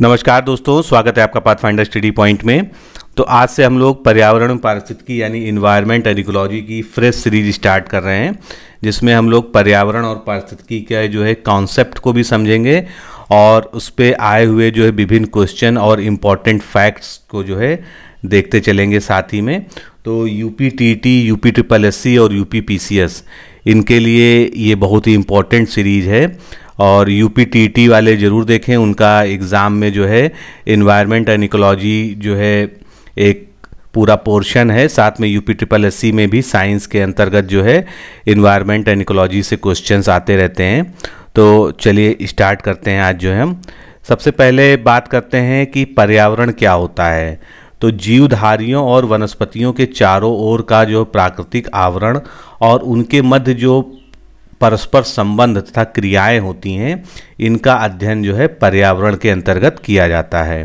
नमस्कार दोस्तों स्वागत है आपका पाथफाइंडर स्टडी पॉइंट में तो आज से हम लोग पर्यावरण पारिस्थितिकी यानी इन्वायरमेंट एंड इकोलॉजी की फ्रेश सीरीज स्टार्ट कर रहे हैं जिसमें हम लोग पर्यावरण और पारिस्थितिकी का जो है कॉन्सेप्ट को भी समझेंगे और उस पर आए हुए जो है विभिन्न क्वेश्चन और इम्पॉर्टेंट फैक्ट्स को जो है देखते चलेंगे साथ ही में तो U P T T U P triple S C और U P P C S इनके लिए ये बहुत ही इम्पॉर्टेंट सीरीज़ है और यू पी वाले ज़रूर देखें उनका एग्ज़ाम में जो है इन्वायरमेंट एंड इकोलॉजी जो है एक पूरा पोर्शन है साथ में यूपी ट्रिपल एस में भी साइंस के अंतर्गत जो है इन्वायरमेंट एंड इकोलॉजी से क्वेश्चंस आते रहते हैं तो चलिए स्टार्ट करते हैं आज जो है हम सबसे पहले बात करते हैं कि पर्यावरण क्या होता है तो जीवधारियों और वनस्पतियों के चारों ओर का जो प्राकृतिक आवरण और उनके मध्य जो परस्पर संबंध तथा क्रियाएं होती हैं इनका अध्ययन जो है पर्यावरण के अंतर्गत किया जाता है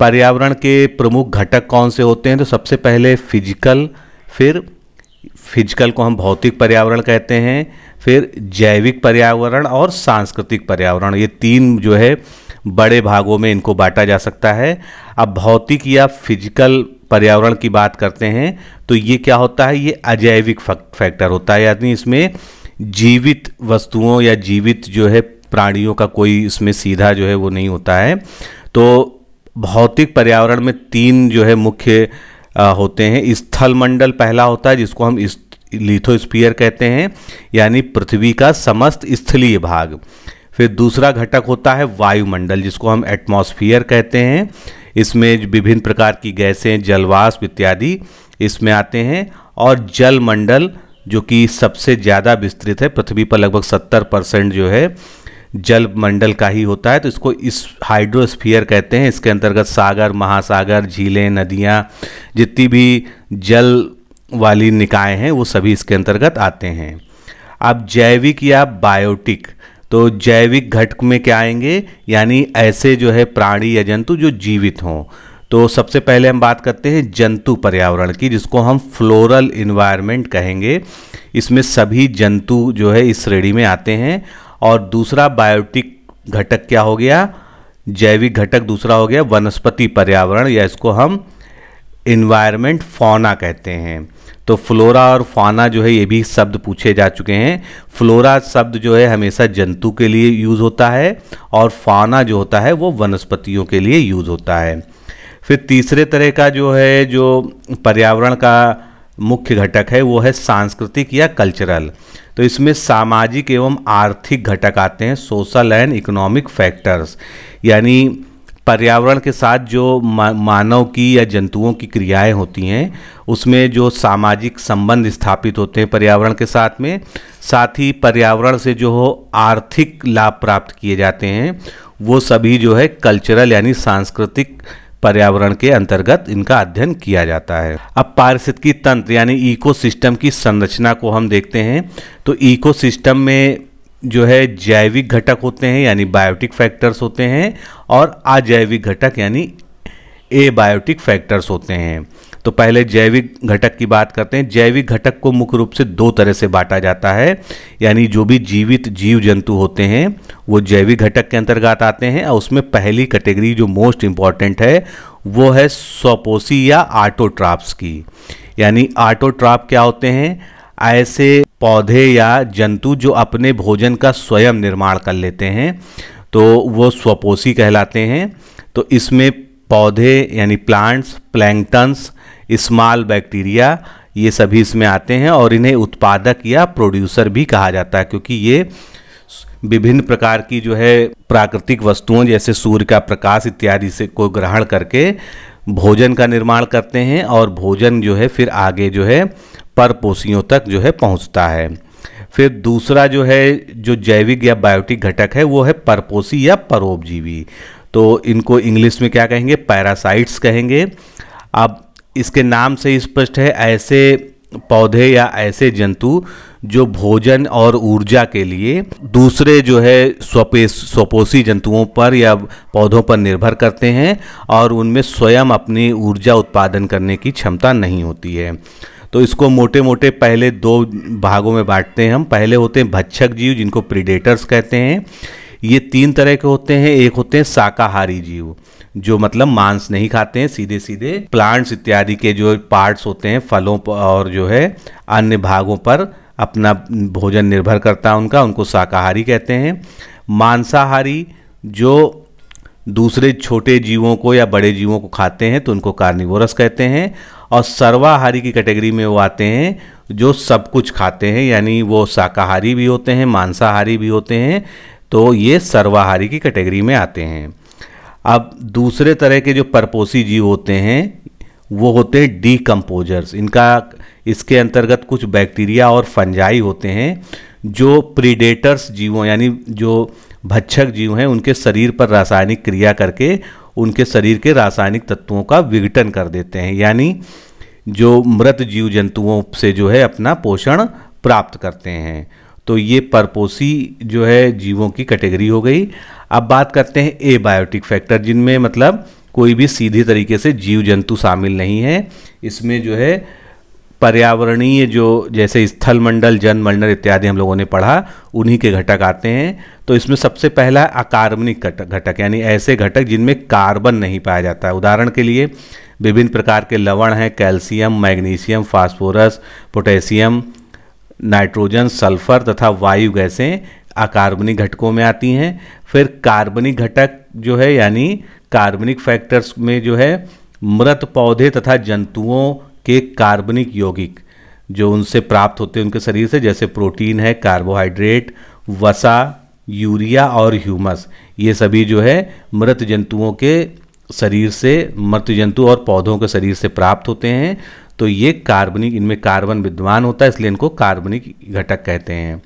पर्यावरण के प्रमुख घटक कौन से होते हैं तो सबसे पहले फिजिकल फिर फिजिकल को हम भौतिक पर्यावरण कहते हैं फिर जैविक पर्यावरण और सांस्कृतिक पर्यावरण ये तीन जो है बड़े भागों में इनको बांटा जा सकता है अब भौतिक या फिजिकल पर्यावरण की बात करते हैं तो ये क्या होता है ये अजैविक फैक्टर होता है यानी इसमें जीवित वस्तुओं या जीवित जो है प्राणियों का कोई इसमें सीधा जो है वो नहीं होता है तो भौतिक पर्यावरण में तीन जो है मुख्य होते हैं स्थल मंडल पहला होता है जिसको हम लिथोस्फीयर कहते हैं यानी पृथ्वी का समस्त स्थलीय भाग फिर दूसरा घटक होता है वायुमंडल जिसको हम एटमॉस्फियर कहते हैं इसमें विभिन्न प्रकार की गैसें जलवाष्प इत्यादि इसमें आते हैं और जलमंडल जो कि सबसे ज़्यादा विस्तृत है पृथ्वी पर लगभग सत्तर परसेंट जो है जल मंडल का ही होता है तो इसको इस हाइड्रोस्फीयर कहते हैं इसके अंतर्गत सागर महासागर झीलें नदियाँ जितनी भी जल वाली निकाय हैं वो सभी इसके अंतर्गत आते हैं अब जैविक या बायोटिक तो जैविक घटक में क्या आएंगे यानी ऐसे जो है प्राणी या जंतु जो जीवित हों तो सबसे पहले हम बात करते हैं जंतु पर्यावरण की जिसको हम फ्लोरल इन्वायरमेंट कहेंगे इसमें सभी जंतु जो है इस श्रेणी में आते हैं और दूसरा बायोटिक घटक क्या हो गया जैविक घटक दूसरा हो गया वनस्पति पर्यावरण या इसको हम इन्वायरमेंट फौना कहते हैं तो फ्लोरा और फाना जो है ये भी शब्द पूछे जा चुके हैं फ्लोरा शब्द जो है हमेशा जंतु के लिए यूज़ होता है और फाना जो होता है वो वनस्पतियों के लिए यूज़ होता है फिर तीसरे तरह का जो है जो पर्यावरण का मुख्य घटक है वो है सांस्कृतिक या कल्चरल तो इसमें सामाजिक एवं आर्थिक घटक आते हैं सोशल एंड इकोनॉमिक फैक्टर्स यानी पर्यावरण के साथ जो मानव की या जंतुओं की क्रियाएं होती हैं उसमें जो सामाजिक संबंध स्थापित होते हैं पर्यावरण के साथ में साथ ही पर्यावरण से जो हो आर्थिक लाभ प्राप्त किए जाते हैं वो सभी जो है कल्चरल यानी सांस्कृतिक पर्यावरण के अंतर्गत इनका अध्ययन किया जाता है अब पारिस्थितिकी तंत्र यानी इकोसिस्टम की संरचना को हम देखते हैं तो इकोसिस्टम में जो है जैविक घटक होते हैं यानी बायोटिक फैक्टर्स होते हैं और अजैविक घटक यानी एबायोटिक फैक्टर्स होते हैं तो पहले जैविक घटक की बात करते हैं जैविक घटक को मुख्य रूप से दो तरह से बांटा जाता है यानी जो भी जीवित जीव जंतु होते हैं वो जैविक घटक के अंतर्गत आते हैं और उसमें पहली कैटेगरी जो मोस्ट इम्पॉर्टेंट है वो है स्वपोषी या आटोट्राप्स की यानी आटोट्राप क्या होते हैं ऐसे पौधे या जंतु जो अपने भोजन का स्वयं निर्माण कर लेते हैं तो वो स्वपोषी कहलाते हैं तो इसमें पौधे यानी प्लांट्स प्लैंगटन्स स्मॉल बैक्टीरिया ये सभी इसमें आते हैं और इन्हें उत्पादक या प्रोड्यूसर भी कहा जाता है क्योंकि ये विभिन्न प्रकार की जो है प्राकृतिक वस्तुओं जैसे सूर्य का प्रकाश इत्यादि से को ग्रहण करके भोजन का निर्माण करते हैं और भोजन जो है फिर आगे जो है परपोषियों तक जो है पहुंचता है फिर दूसरा जो है जो जैविक या बायोटिक घटक है वो है परपोषी या परोपजीवी तो इनको इंग्लिश में क्या कहेंगे पैरासाइट्स कहेंगे अब इसके नाम से स्पष्ट है ऐसे पौधे या ऐसे जंतु जो भोजन और ऊर्जा के लिए दूसरे जो है स्वपे स्वपोषी जंतुओं पर या पौधों पर निर्भर करते हैं और उनमें स्वयं अपनी ऊर्जा उत्पादन करने की क्षमता नहीं होती है तो इसको मोटे मोटे पहले दो भागों में बांटते हैं हम पहले होते हैं भक्षक जीव जिनको प्रीडेटर्स कहते हैं ये तीन तरह के होते हैं एक होते हैं शाकाहारी जीव जो मतलब मांस नहीं खाते हैं सीधे सीधे प्लांट्स इत्यादि के जो पार्ट्स होते हैं फलों और जो है अन्य भागों पर अपना भोजन निर्भर करता है उनका उनको शाकाहारी कहते हैं मांसाहारी जो दूसरे छोटे जीवों को या बड़े जीवों को खाते हैं तो उनको कार्निवोरस कहते हैं और सर्वाहारी की कैटेगरी में वो आते हैं जो सब कुछ खाते हैं यानी वो शाकाहारी भी होते हैं मांसाहारी भी होते हैं तो ये सर्वाहारी की कैटेगरी में आते हैं अब दूसरे तरह के जो परपोसी जीव होते हैं वो होते हैं डीकम्पोजर्स इनका इसके अंतर्गत कुछ बैक्टीरिया और फंजाई होते हैं जो प्रीडेटर्स जीवों यानी जो भक्षक जीव हैं उनके शरीर पर रासायनिक क्रिया करके उनके शरीर के रासायनिक तत्वों का विघटन कर देते हैं यानी जो मृत जीव जंतुओं से जो है अपना पोषण प्राप्त करते हैं तो ये परपोसी जो है जीवों की कैटेगरी हो गई अब बात करते हैं ए बायोटिक फैक्टर जिनमें मतलब कोई भी सीधे तरीके से जीव जंतु शामिल नहीं है इसमें जो है पर्यावरणीय जो जैसे स्थल मंडल जन मंडल इत्यादि हम लोगों ने पढ़ा उन्हीं के घटक आते हैं तो इसमें सबसे पहला अकार्बनिक घटक घटक यानी ऐसे घटक जिनमें कार्बन नहीं पाया जाता है उदाहरण के लिए विभिन्न प्रकार के लवण हैं calcium magnesium phosphorus potassium nitrogen sulphur तथा वायु गैसें अकार्बनिक घटकों में आती हैं फिर कार्बनिक घटक जो है यानी कार्बनिक फैक्टर्स में जो है मृत पौधे तथा जंतुओं के कार्बनिक यौगिक जो उनसे प्राप्त होते हैं उनके शरीर से जैसे प्रोटीन है कार्बोहाइड्रेट वसा यूरिया और ह्यूमस ये सभी जो है मृत जंतुओं के शरीर से मृत जंतु और पौधों के शरीर से प्राप्त होते हैं तो ये कार्बनिक इनमें कार्बन विद्वान होता है इसलिए इनको कार्बनिक घटक कहते हैं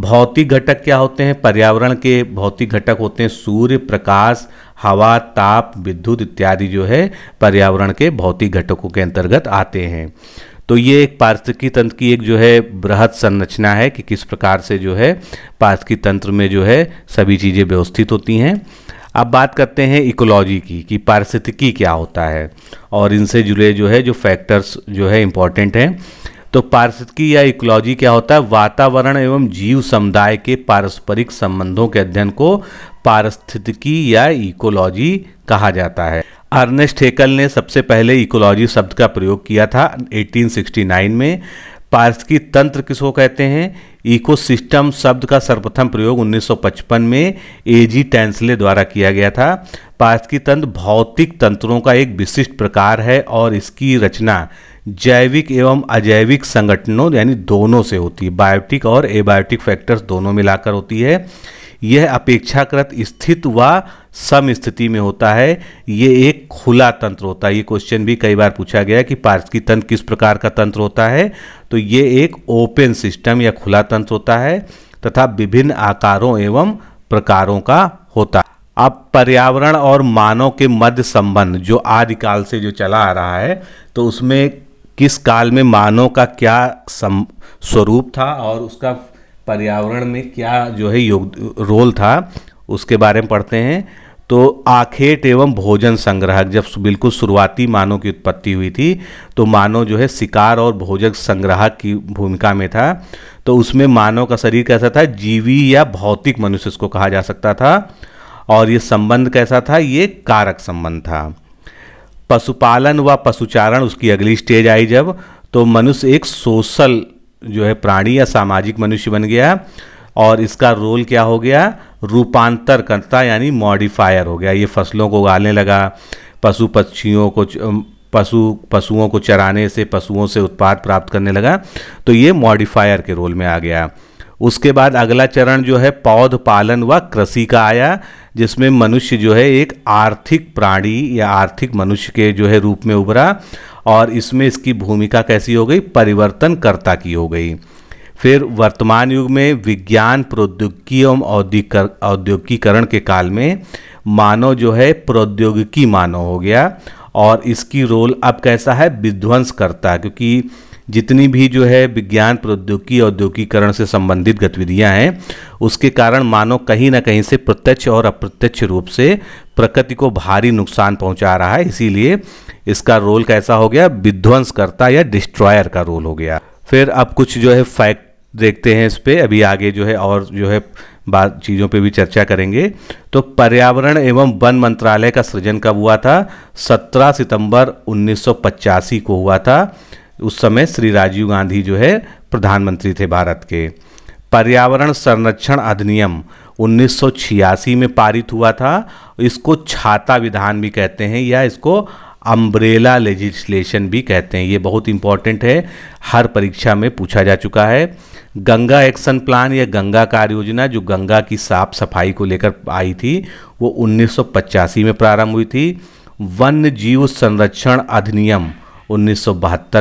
भौतिक घटक क्या होते हैं पर्यावरण के भौतिक घटक होते हैं सूर्य प्रकाश हवा ताप विद्युत इत्यादि जो है पर्यावरण के भौतिक घटकों के अंतर्गत आते हैं तो ये एक पार्थिकी तंत्र की एक जो है बृहद संरचना है कि किस प्रकार से जो है पार्थिकी तंत्र में जो है सभी चीज़ें व्यवस्थित होती हैं अब बात करते हैं इकोलॉजी की कि पारिस्थितिकी क्या होता है और इनसे जुड़े जो है जो फैक्टर्स जो है इम्पॉर्टेंट हैं तो पारिस्थितिकी या इकोलॉजी क्या होता है वातावरण एवं जीव समुदाय के पारस्परिक संबंधों के अध्ययन को पारिस्थितिकी या इकोलॉजी कहा जाता है अर्नेस्ट हेकल ने सबसे पहले इकोलॉजी शब्द का प्रयोग किया था 1869 में पारिस्थितिकी तंत्र किसको कहते हैं इकोसिस्टम शब्द का सर्वप्रथम प्रयोग 1955 में एजी टेंसले द्वारा किया गया था पारिस्थिकी तंत्र भौतिक तंत्रों का एक विशिष्ट प्रकार है और इसकी रचना जैविक एवं अजैविक संगठनों यानी दोनों से होती है बायोटिक और एबायोटिक फैक्टर्स दोनों मिलाकर होती है यह अपेक्षाकृत स्थित व सम स्थिति में होता है ये एक खुला तंत्र होता है ये क्वेश्चन भी कई बार पूछा गया कि पारस्की तंत्र किस प्रकार का तंत्र होता है तो ये एक ओपन सिस्टम या खुला तंत्र होता है तथा विभिन्न आकारों एवं प्रकारों का होता है अब पर्यावरण और मानव के मध्य संबंध जो आदिकाल से जो चला आ रहा है तो उसमें किस काल में मानव का क्या स्वरूप था और उसका पर्यावरण में क्या जो है योग रोल था उसके बारे में पढ़ते हैं तो आखेट एवं भोजन संग्रहक जब बिल्कुल शुरुआती मानव की उत्पत्ति हुई थी तो मानव जो है शिकार और भोजन संग्राहक की भूमिका में था तो उसमें मानव का शरीर कैसा था जीवी या भौतिक मनुष्य इसको कहा जा सकता था और ये संबंध कैसा था ये कारक संबंध था पशुपालन व पशुचारण उसकी अगली स्टेज आई जब तो मनुष्य एक सोशल जो है प्राणी या सामाजिक मनुष्य बन गया और इसका रोल क्या हो गया रूपांतर करता यानी मॉडिफायर हो गया ये फसलों को उगाने लगा पशु पक्षियों को पशु पशुओं को चराने से पशुओं से उत्पाद प्राप्त करने लगा तो ये मॉडिफायर के रोल में आ गया उसके बाद अगला चरण जो है पौध पालन व कृषि का आया जिसमें मनुष्य जो है एक आर्थिक प्राणी या आर्थिक मनुष्य के जो है रूप में उभरा और इसमें इसकी भूमिका कैसी हो गई परिवर्तनकर्ता की हो गई फिर वर्तमान युग में विज्ञान प्रौद्योगिकी एवं औद्योगिकीकरण के काल में मानव जो है प्रौद्योगिकी मानव हो गया और इसकी रोल अब कैसा है विध्वंस करता क्योंकि जितनी भी जो है विज्ञान प्रौद्योगिकी औद्योगिकीकरण से संबंधित गतिविधियां हैं उसके कारण मानव कहीं ना कहीं से प्रत्यक्ष और अप्रत्यक्ष रूप से प्रकृति को भारी नुकसान पहुंचा रहा है इसीलिए इसका रोल कैसा हो गया विध्वंसकर्ता या डिस्ट्रॉयर का रोल हो गया फिर अब कुछ जो है फैक्ट देखते हैं इस पर अभी आगे जो है और जो है बात चीज़ों पे भी चर्चा करेंगे तो पर्यावरण एवं वन मंत्रालय का सृजन कब हुआ था 17 सितंबर 1985 को हुआ था उस समय श्री राजीव गांधी जो है प्रधानमंत्री थे भारत के पर्यावरण संरक्षण अधिनियम 1986 में पारित हुआ था इसको छाता विधान भी कहते हैं या इसको अम्ब्रेला लेजिस्लेशन भी कहते हैं ये बहुत इंपॉर्टेंट है हर परीक्षा में पूछा जा चुका है गंगा एक्शन प्लान या गंगा कार्य योजना जो गंगा की साफ सफाई को लेकर आई थी वो उन्नीस में प्रारंभ हुई थी वन्य जीव संरक्षण अधिनियम उन्नीस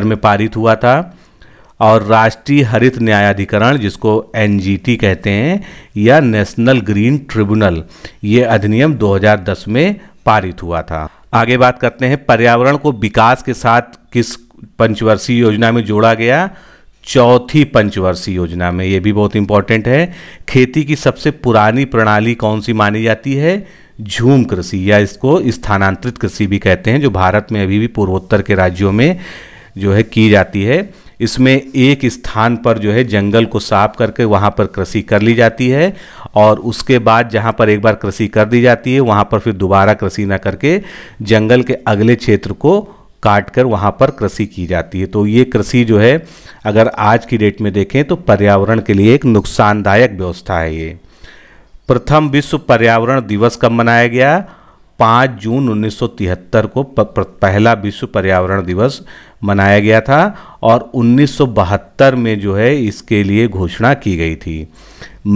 में पारित हुआ था और राष्ट्रीय हरित न्यायाधिकरण जिसको एन कहते हैं या नेशनल ग्रीन ट्रिब्यूनल ये अधिनियम 2010 में पारित हुआ था आगे बात करते हैं पर्यावरण को विकास के साथ किस पंचवर्षीय योजना में जोड़ा गया चौथी पंचवर्षीय योजना में ये भी बहुत इंपॉर्टेंट है खेती की सबसे पुरानी प्रणाली कौन सी मानी जाती है झूम कृषि या इसको स्थानांतरित कृषि भी कहते हैं जो भारत में अभी भी पूर्वोत्तर के राज्यों में जो है की जाती है इसमें एक स्थान पर जो है जंगल को साफ करके वहाँ पर कृषि कर ली जाती है और उसके बाद जहाँ पर एक बार कृषि कर दी जाती है वहाँ पर फिर दोबारा कृषि ना करके जंगल के अगले क्षेत्र को काट कर वहाँ पर कृषि की जाती है तो ये कृषि जो है अगर आज की डेट में देखें तो पर्यावरण के लिए एक नुकसानदायक व्यवस्था है ये प्रथम विश्व पर्यावरण दिवस कब मनाया गया पाँच जून 1973 को पहला विश्व पर्यावरण दिवस मनाया गया था और 1972 में जो है इसके लिए घोषणा की गई थी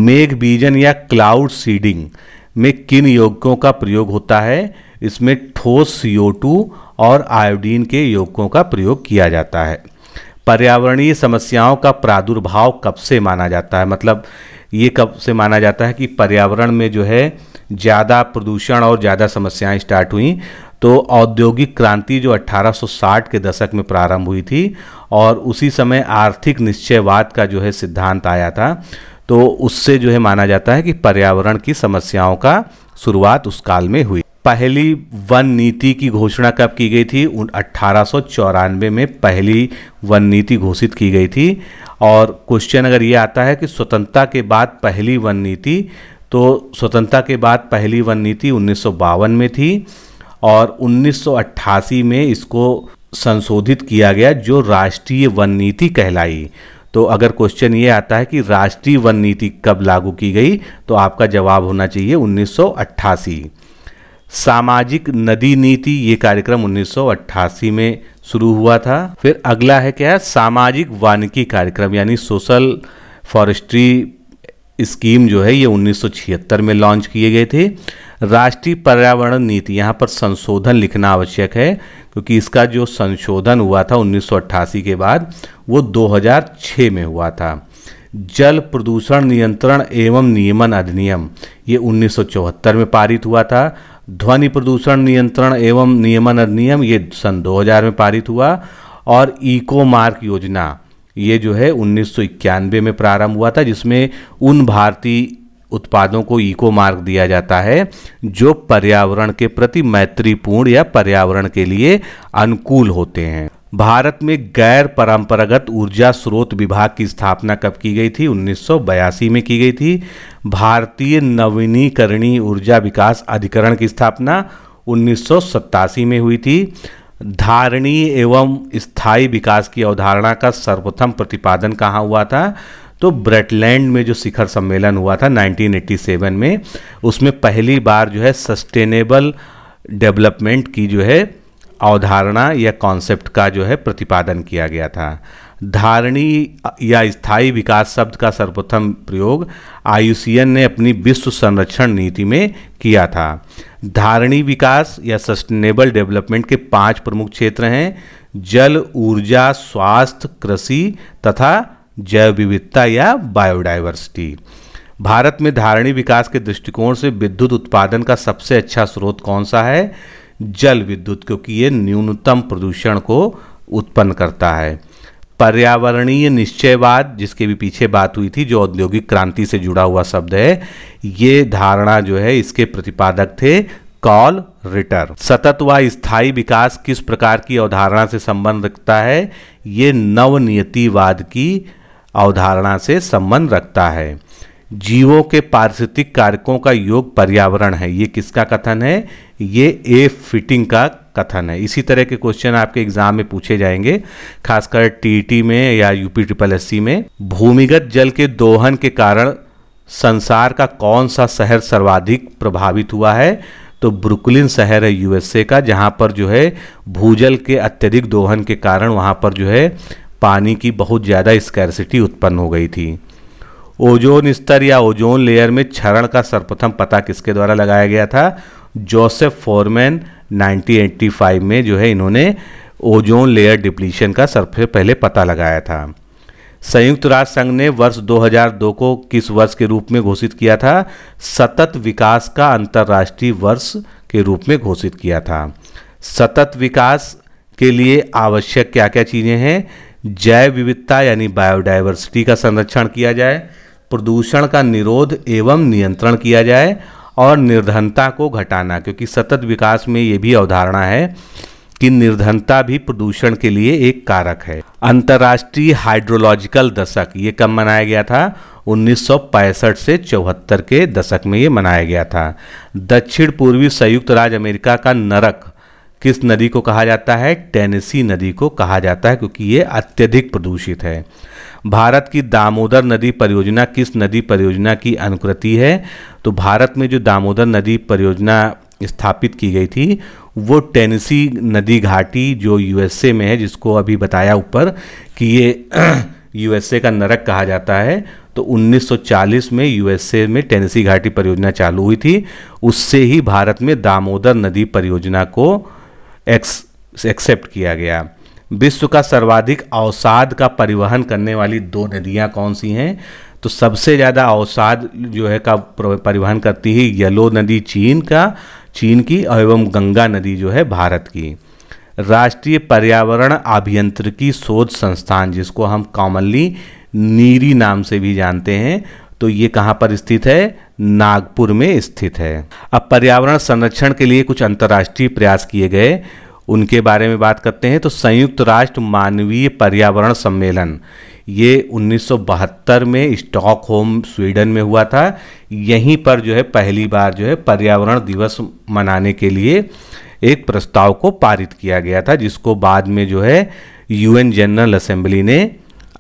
मेघ बीजन या क्लाउड सीडिंग में किन योगकों का प्रयोग होता है इसमें ठोस सीओ और आयोडीन के योगकों का प्रयोग किया जाता है पर्यावरणीय समस्याओं का प्रादुर्भाव कब से माना जाता है मतलब ये कब से माना जाता है कि पर्यावरण में जो है ज़्यादा प्रदूषण और ज़्यादा समस्याएं स्टार्ट हुई तो औद्योगिक क्रांति जो 1860 के दशक में प्रारंभ हुई थी और उसी समय आर्थिक निश्चयवाद का जो है सिद्धांत आया था तो उससे जो है माना जाता है कि पर्यावरण की समस्याओं का शुरुआत उस काल में हुई पहली वन नीति की घोषणा कब की गई थी अट्ठारह में पहली वन नीति घोषित की गई थी और क्वेश्चन अगर ये आता है कि स्वतंत्रता के बाद पहली वन नीति तो स्वतंत्रता के बाद पहली वन नीति उन्नीस में थी और 1988 में इसको संशोधित किया गया जो राष्ट्रीय वन नीति कहलाई तो अगर क्वेश्चन ये आता है कि राष्ट्रीय वन नीति कब लागू की गई तो आपका जवाब होना चाहिए 1988 सामाजिक नदी नीति ये कार्यक्रम 1988 में शुरू हुआ था फिर अगला है क्या सामाजिक वानिकी कार्यक्रम यानी सोशल फॉरेस्ट्री स्कीम जो है ये 1976 में लॉन्च किए गए थे राष्ट्रीय पर्यावरण नीति यहाँ पर संशोधन लिखना आवश्यक है क्योंकि इसका जो संशोधन हुआ था 1988 के बाद वो 2006 में हुआ था जल प्रदूषण नियंत्रण एवं नियमन अधिनियम ये 1974 में पारित हुआ था ध्वनि प्रदूषण नियंत्रण एवं नियमन अधिनियम ये सन 2000 में पारित हुआ और इको मार्क योजना ये जो है उन्नीस में प्रारंभ हुआ था जिसमें उन भारतीय उत्पादों को इको मार्क दिया जाता है जो पर्यावरण के प्रति मैत्रीपूर्ण या पर्यावरण के लिए अनुकूल होते हैं भारत में गैर परंपरागत ऊर्जा स्रोत विभाग की स्थापना कब की गई थी 1982 में की गई थी भारतीय नवीनीकरणीय ऊर्जा विकास अधिकरण की स्थापना उन्नीस में हुई थी धारणीय एवं स्थायी विकास की अवधारणा का सर्वप्रथम प्रतिपादन कहाँ हुआ था तो ब्रेटलैंड में जो शिखर सम्मेलन हुआ था 1987 में उसमें पहली बार जो है सस्टेनेबल डेवलपमेंट की जो है अवधारणा या कॉन्सेप्ट का जो है प्रतिपादन किया गया था धारणी या स्थायी विकास शब्द का सर्वप्रथम प्रयोग आयुसीएन ने अपनी विश्व संरक्षण नीति में किया था धारणी विकास या सस्टेनेबल डेवलपमेंट के पांच प्रमुख क्षेत्र हैं जल ऊर्जा स्वास्थ्य कृषि तथा जैव विविधता या बायोडाइवर्सिटी भारत में धारणी विकास के दृष्टिकोण से विद्युत उत्पादन का सबसे अच्छा स्रोत कौन सा है जल विद्युत क्योंकि ये न्यूनतम प्रदूषण को उत्पन्न करता है पर्यावरणीय निश्चयवाद जिसके भी पीछे बात हुई थी जो औद्योगिक क्रांति से जुड़ा हुआ शब्द है ये धारणा जो है इसके प्रतिपादक थे कॉल रिटर सतत व स्थायी विकास किस प्रकार की अवधारणा से संबंध रखता है ये नवनियतिवाद की अवधारणा से संबंध रखता है जीवों के पारिस्थितिक कारकों का योग पर्यावरण है ये किसका कथन है ये ए फिटिंग का कथन है इसी तरह के क्वेश्चन आपके एग्जाम में पूछे जाएंगे खासकर टीटी में या यूपी ट्रिपल सी में भूमिगत जल के दोहन के कारण संसार का कौन सा शहर सर्वाधिक प्रभावित हुआ है तो ब्रुकलिन शहर है यूएसए का जहाँ पर जो है भूजल के अत्यधिक दोहन के कारण वहाँ पर जो है पानी की बहुत ज़्यादा स्कैरसिटी उत्पन्न हो गई थी ओजोन स्तर या ओजोन लेयर में क्षरण का सर्वप्रथम पता किसके द्वारा लगाया गया था जोसेफ फोरमैन 1985 में जो है इन्होंने ओजोन लेयर डिप्लीशन का सबसे पहले पता लगाया था संयुक्त राष्ट्र संघ ने वर्ष 2002 को किस वर्ष के रूप में घोषित किया था सतत विकास का अंतर्राष्ट्रीय वर्ष के रूप में घोषित किया था सतत विकास के लिए आवश्यक क्या क्या चीज़ें हैं जैव विविधता यानी बायोडाइवर्सिटी का संरक्षण किया जाए प्रदूषण का निरोध एवं नियंत्रण किया जाए और निर्धनता को घटाना क्योंकि सतत विकास में ये भी अवधारणा है कि निर्धनता भी प्रदूषण के लिए एक कारक है अंतर्राष्ट्रीय हाइड्रोलॉजिकल दशक ये कब मनाया गया था 1965 से चौहत्तर के दशक में ये मनाया गया था दक्षिण पूर्वी संयुक्त राज्य अमेरिका का नरक किस नदी को कहा जाता है टेनेसी नदी को कहा जाता है क्योंकि ये अत्यधिक प्रदूषित है भारत की दामोदर नदी परियोजना किस नदी परियोजना की अनुकृति है तो भारत में जो दामोदर नदी परियोजना स्थापित की गई थी वो टेनेसी नदी घाटी जो यूएसए में है जिसको अभी बताया ऊपर कि ये यूएसए का नरक कहा जाता है तो 1940 में यूएसए में टेनेसी घाटी परियोजना चालू हुई थी उससे ही भारत में दामोदर नदी परियोजना को एक्स एक्सेप्ट किया गया विश्व का सर्वाधिक अवसाद का परिवहन करने वाली दो नदियाँ कौन सी हैं तो सबसे ज़्यादा अवसाद जो है का परिवहन करती है यलो नदी चीन का चीन की एवं गंगा नदी जो है भारत की राष्ट्रीय पर्यावरण अभियंत्रिकी शोध संस्थान जिसको हम कॉमनली नीरी नाम से भी जानते हैं तो ये कहाँ पर स्थित है नागपुर में स्थित है अब पर्यावरण संरक्षण के लिए कुछ अंतर्राष्ट्रीय प्रयास किए गए उनके बारे में बात करते हैं तो संयुक्त राष्ट्र मानवीय पर्यावरण सम्मेलन ये 1972 में स्टॉकहोम स्वीडन में हुआ था यहीं पर जो है पहली बार जो है पर्यावरण दिवस मनाने के लिए एक प्रस्ताव को पारित किया गया था जिसको बाद में जो है यूएन जनरल असेंबली ने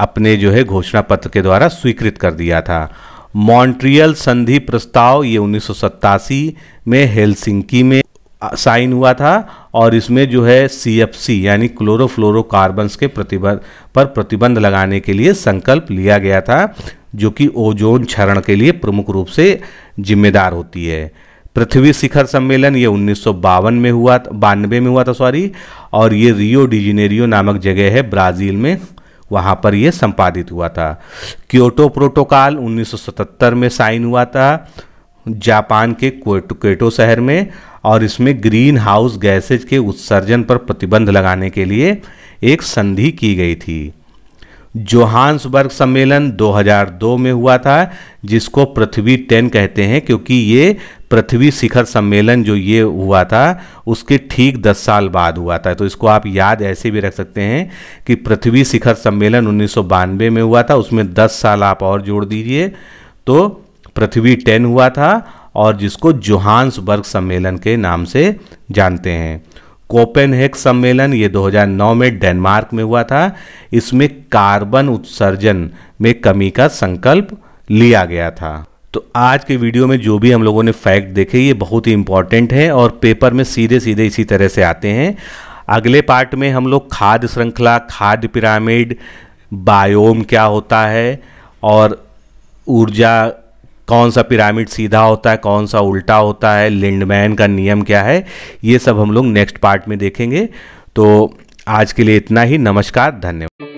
अपने जो है घोषणा पत्र के द्वारा स्वीकृत कर दिया था मॉन्ट्रियल संधि प्रस्ताव ये उन्नीस में हेलसिंकी में साइन हुआ था और इसमें जो है सी यानी क्लोरोफ्लोरोकार्बन्स के प्रतिबंध पर प्रतिबंध लगाने के लिए संकल्प लिया गया था जो कि ओजोन क्षरण के लिए प्रमुख रूप से जिम्मेदार होती है पृथ्वी शिखर सम्मेलन ये उन्नीस में हुआ बानवे में हुआ था सॉरी और ये रियो डिजिनेरियो नामक जगह है ब्राज़ील में वहाँ पर यह संपादित हुआ था क्योटो प्रोटोकॉल 1977 में साइन हुआ था जापान के क्वेटो शहर में और इसमें ग्रीन हाउस गैसेज के उत्सर्जन पर प्रतिबंध लगाने के लिए एक संधि की गई थी जोहान्सबर्ग सम्मेलन 2002 में हुआ था जिसको पृथ्वी टेन कहते हैं क्योंकि ये पृथ्वी शिखर सम्मेलन जो ये हुआ था उसके ठीक 10 साल बाद हुआ था तो इसको आप याद ऐसे भी रख सकते हैं कि पृथ्वी शिखर सम्मेलन उन्नीस में हुआ था उसमें 10 साल आप और जोड़ दीजिए तो पृथ्वी टेन हुआ था और जिसको जोहान्सबर्ग सम्मेलन के नाम से जानते हैं कोपेनहेग सम्मेलन ये 2009 में डेनमार्क में हुआ था इसमें कार्बन उत्सर्जन में कमी का संकल्प लिया गया था तो आज के वीडियो में जो भी हम लोगों ने फैक्ट देखे ये बहुत ही इंपॉर्टेंट है और पेपर में सीधे सीधे इसी तरह से आते हैं अगले पार्ट में हम लोग खाद्य श्रृंखला खाद्य पिरामिड बायोम क्या होता है और ऊर्जा कौन सा पिरामिड सीधा होता है कौन सा उल्टा होता है लिंडमैन का नियम क्या है ये सब हम लोग नेक्स्ट पार्ट में देखेंगे तो आज के लिए इतना ही नमस्कार धन्यवाद